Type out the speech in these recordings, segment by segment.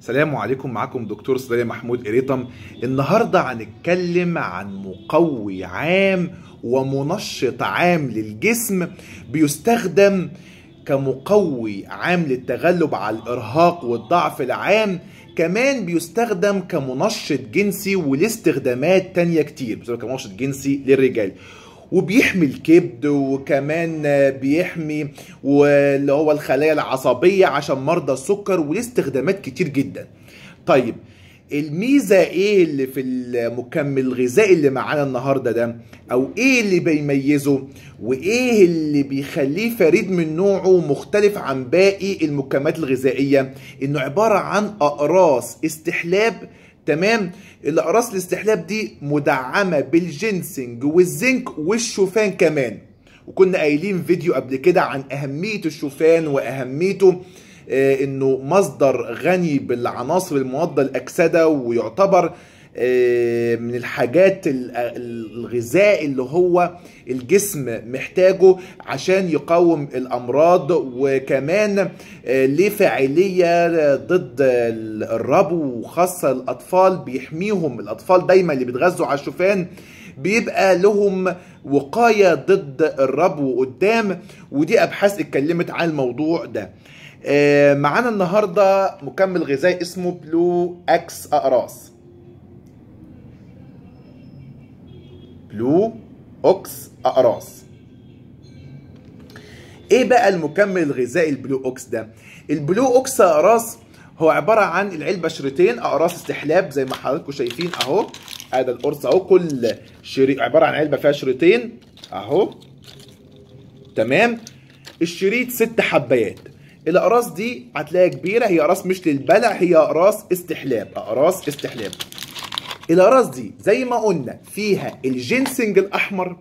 سلام عليكم معكم دكتور صيدلي محمود قريطم النهارده هنتكلم عن مقوي عام ومنشط عام للجسم بيستخدم كمقوي عام للتغلب على الارهاق والضعف العام كمان بيستخدم كمنشط جنسي ولاستخدامات تانية كتير بيستخدم كمنشط جنسي للرجال وبيحمي الكبد وكمان بيحمي واللي هو الخلايا العصبيه عشان مرضى السكر وليه استخدامات كتير جدا طيب الميزه ايه اللي في المكمل الغذائي اللي معانا النهارده ده او ايه اللي بيميزه وايه اللي بيخليه فريد من نوعه ومختلف عن باقي المكملات الغذائيه انه عباره عن اقراص استحلاب تمام الاقراص الاستحلاب دي مدعمه بالجنسنج والزنك والشوفان كمان وكنا قايلين فيديو قبل كده عن اهميه الشوفان واهميته آه انه مصدر غني بالعناصر المضاده الاكسده ويعتبر آه، من الحاجات الغذاء اللي هو الجسم محتاجه عشان يقاوم الامراض وكمان ليه آه، فاعليه ضد الربو وخاصه الاطفال بيحميهم الاطفال دايما اللي بيتغذوا على الشوفان بيبقى لهم وقايه ضد الربو قدام ودي ابحاث اتكلمت عن الموضوع ده آه، معانا النهارده مكمل غذائي اسمه بلو اكس اقراص لو اوكس اقراص ايه بقى المكمل الغذائي البلو اوكس ده البلو اوكس اقراص هو عباره عن العلبه شريطين اقراص استحلاب زي ما حضراتكم شايفين اهو ادي القرص اهو كل شريط عباره عن علبه فيها شريطين اهو تمام الشريط ست حبايات الاقراص دي هتلاقيها كبيره هي اقراص مش للبلع هي اقراص استحلاب اقراص استحلاب الاراز دي زي ما قلنا فيها الجينسنج الاحمر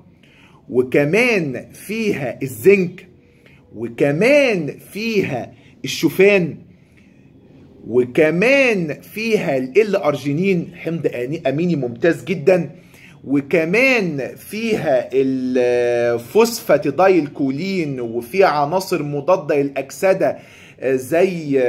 وكمان فيها الزنك وكمان فيها الشوفان وكمان فيها ال ارجينين حمض اميني ممتاز جدا وكمان فيها الفوسفاتيدايل كولين وفيها عناصر مضاده للاكسده آه، زي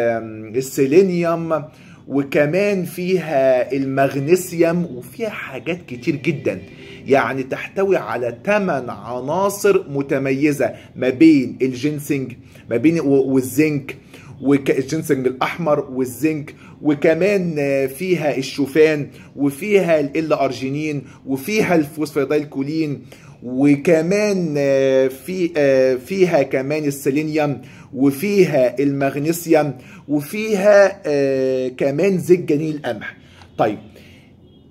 السيلينيوم وكمان فيها المغنيسيوم وفيها حاجات كتير جدا يعني تحتوي على 8 عناصر متميزه ما بين الجينسنج ما بين والزنك والجينسنج الاحمر والزنك وكمان فيها الشوفان وفيها ال ارجينين وفيها الفوسفيدايل كولين وكمان آه، في آه، فيها كمان السيلينيوم وفيها المغنيسيوم وفيها آه، كمان زيت جنين القمح طيب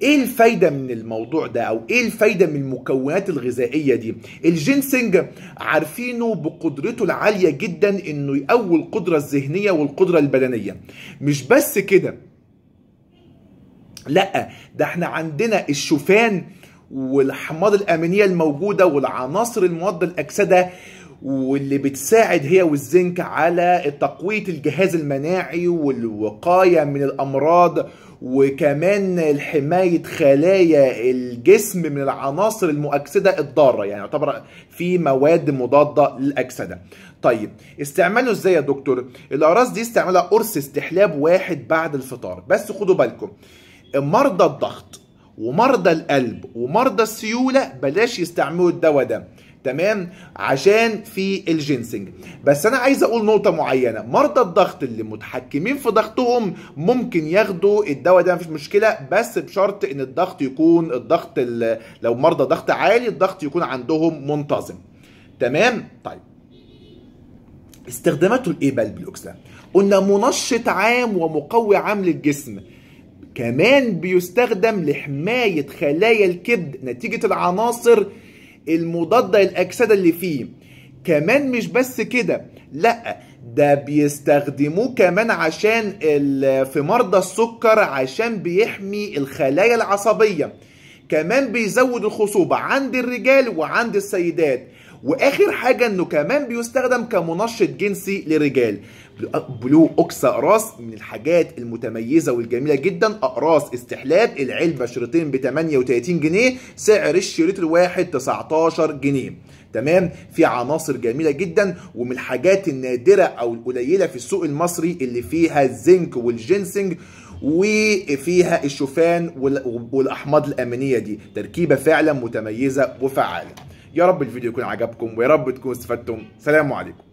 ايه الفايدة من الموضوع ده او ايه الفايدة من المكونات الغذائية دي الجينسنج عارفينه بقدرته العالية جدا انه يقوي القدرة الذهنية والقدرة البدنية مش بس كده لا ده احنا عندنا الشوفان والحماض الامينيه الموجوده والعناصر المضاده للاكسده واللي بتساعد هي والزنك على تقويه الجهاز المناعي والوقايه من الامراض وكمان حمايه خلايا الجسم من العناصر المؤكسده الضاره يعني يعتبر في مواد مضاده للاكسده. طيب استعماله ازاي يا دكتور؟ الاعراض دي استعملها قرص استحلاب واحد بعد الفطار بس خدوا بالكم مرضى الضغط ومرضى القلب ومرضى السيوله بلاش يستعملوا الدواء ده تمام عشان في الجينسنج بس انا عايز اقول نقطه معينه مرضى الضغط اللي متحكمين في ضغطهم ممكن ياخدوا الدواء ده مفيش مشكله بس بشرط ان الضغط يكون الضغط لو مرضى ضغط عالي الضغط يكون عندهم منتظم تمام طيب استخداماته الايه بقى قلنا منشط عام ومقوي عام للجسم كمان بيستخدم لحماية خلايا الكبد نتيجة العناصر المضادة للأكسدة اللي فيه كمان مش بس كده لا ده بيستخدموه كمان عشان في مرضى السكر عشان بيحمي الخلايا العصبية كمان بيزود الخصوبة عند الرجال وعند السيدات واخر حاجه انه كمان بيستخدم كمنشط جنسي للرجال بلو اوكس اقراص من الحاجات المتميزه والجميله جدا اقراص استحلاب العلبه شريطين ب 38 جنيه سعر الشريط الواحد 19 جنيه تمام في عناصر جميله جدا ومن الحاجات النادره او القليله في السوق المصري اللي فيها الزنك والجنسنج وفيها الشوفان والاحماض الامينيه دي تركيبه فعلا متميزه وفعاله يا رب الفيديو يكون عجبكم ويا رب تكونوا استفدتم سلام عليكم